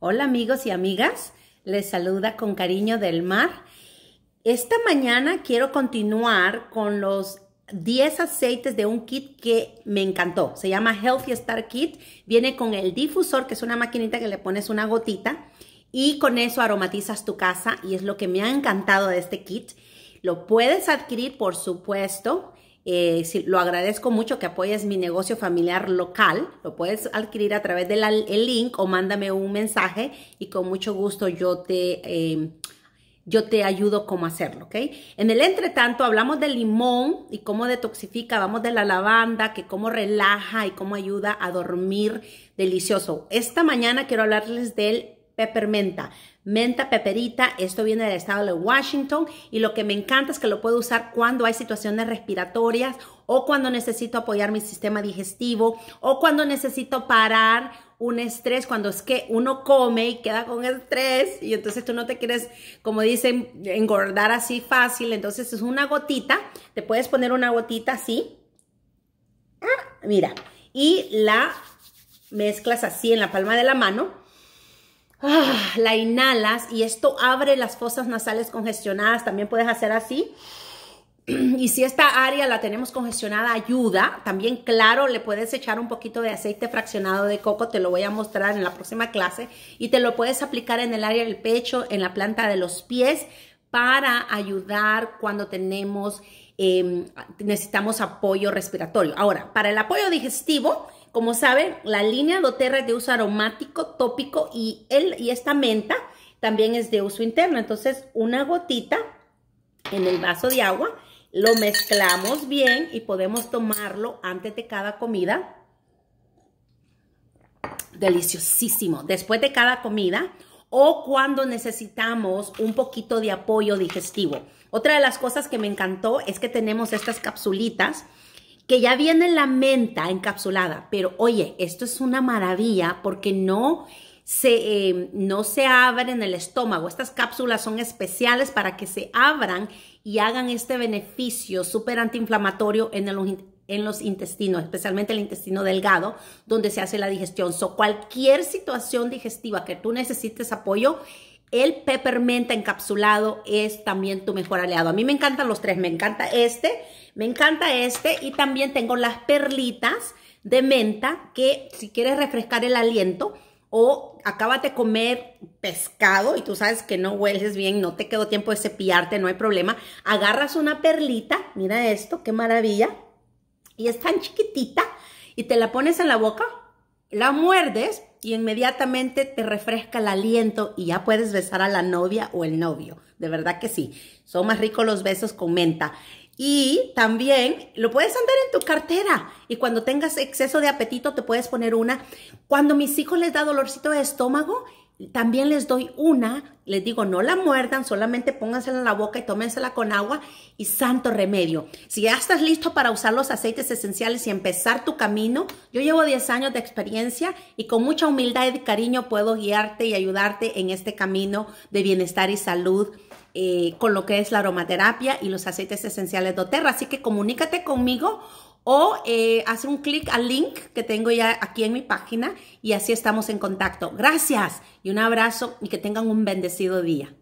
Hola amigos y amigas, les saluda con cariño del mar. Esta mañana quiero continuar con los 10 aceites de un kit que me encantó. Se llama Healthy Star Kit. Viene con el difusor, que es una maquinita que le pones una gotita y con eso aromatizas tu casa y es lo que me ha encantado de este kit. Lo puedes adquirir, por supuesto, eh, lo agradezco mucho que apoyes mi negocio familiar local. Lo puedes adquirir a través del link o mándame un mensaje y con mucho gusto yo te, em, yo te ayudo cómo hacerlo, ¿ok? En el entretanto hablamos del limón y cómo detoxifica, vamos de la lavanda, que cómo relaja y cómo ayuda a dormir delicioso. Esta mañana quiero hablarles del peppermenta, menta peperita, esto viene del estado de Washington y lo que me encanta es que lo puedo usar cuando hay situaciones respiratorias o cuando necesito apoyar mi sistema digestivo o cuando necesito parar un estrés, cuando es que uno come y queda con estrés y entonces tú no te quieres, como dicen, engordar así fácil, entonces es una gotita, te puedes poner una gotita así, ah, mira, y la mezclas así en la palma de la mano Ah, la inhalas y esto abre las fosas nasales congestionadas. También puedes hacer así. Y si esta área la tenemos congestionada, ayuda. También, claro, le puedes echar un poquito de aceite fraccionado de coco, te lo voy a mostrar en la próxima clase. Y te lo puedes aplicar en el área del pecho, en la planta de los pies, para ayudar cuando tenemos, em, necesitamos apoyo respiratorio. Ahora, para el apoyo digestivo, como saben, la línea doTERRA es de uso aromático, tópico y, el, y esta menta también es de uso interno. Entonces, una gotita en el vaso de agua, lo mezclamos bien y podemos tomarlo antes de cada comida. Deliciosísimo. Después de cada comida o cuando necesitamos un poquito de apoyo digestivo. Otra de las cosas que me encantó es que tenemos estas capsulitas que ya viene la menta encapsulada, pero oye, esto es una maravilla porque no se, abre eh, no se el estómago. Estas cápsulas son especiales para que se abran y hagan este beneficio súper antiinflamatorio en, en los intestinos, especialmente el intestino delgado, donde se hace la digestión. So, cualquier situación digestiva que tú necesites apoyo, el peppermint encapsulado es también tu mejor aliado. A mí me encantan los tres. Me encanta este, me encanta este y también tengo las perlitas de menta que si quieres refrescar el aliento o acabas de comer pescado y tú sabes que no hueles bien, no te quedó tiempo de cepillarte, no hay problema. Agarras una perlita, mira esto, qué maravilla. Y es tan chiquitita y te la pones en la boca la muerdes y inmediatamente te refresca el aliento y ya puedes besar a la novia o el novio. De verdad que sí. Son más ricos los besos con menta. Y también lo puedes andar en tu cartera. Y cuando tengas exceso de apetito, te puedes poner una. Cuando mis hijos les da dolorcito de estómago, también les doy una, les digo, no la muerdan, solamente póngansela en la boca y tómensela con agua y santo remedio. Si ya estás listo para usar los aceites esenciales y empezar tu camino, yo llevo 10 años de experiencia y con mucha humildad y cariño puedo guiarte y ayudarte en este camino de bienestar y salud. Eh, con lo que es la aromaterapia y los aceites esenciales de doTERRA. Así que comunícate conmigo o eh, un clic al link que tengo ya aquí en mi página y así estamos en contacto. Gracias y un abrazo y que tengan un bendecido día.